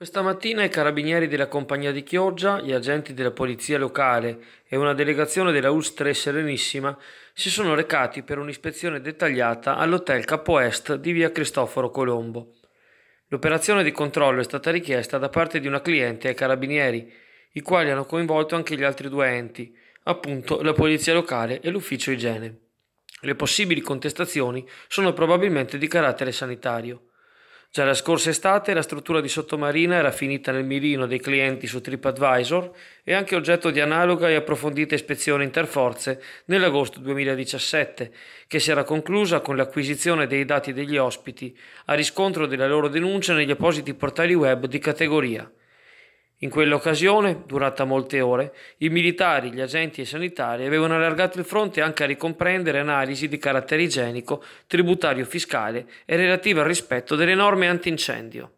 Questa mattina i carabinieri della compagnia di Chioggia, gli agenti della polizia locale e una delegazione della Ustre Serenissima si sono recati per un'ispezione dettagliata all'hotel Capo Est di via Cristoforo Colombo. L'operazione di controllo è stata richiesta da parte di una cliente ai carabinieri, i quali hanno coinvolto anche gli altri due enti, appunto la polizia locale e l'ufficio igiene. Le possibili contestazioni sono probabilmente di carattere sanitario. Già la scorsa estate la struttura di Sottomarina era finita nel mirino dei clienti su TripAdvisor e anche oggetto di analoga e approfondita ispezione interforze nell'agosto 2017, che si era conclusa con l'acquisizione dei dati degli ospiti a riscontro della loro denuncia negli appositi portali web di categoria. In quell'occasione, durata molte ore, i militari, gli agenti e i sanitari avevano allargato il fronte anche a ricomprendere analisi di carattere igienico, tributario fiscale e relative al rispetto delle norme antincendio.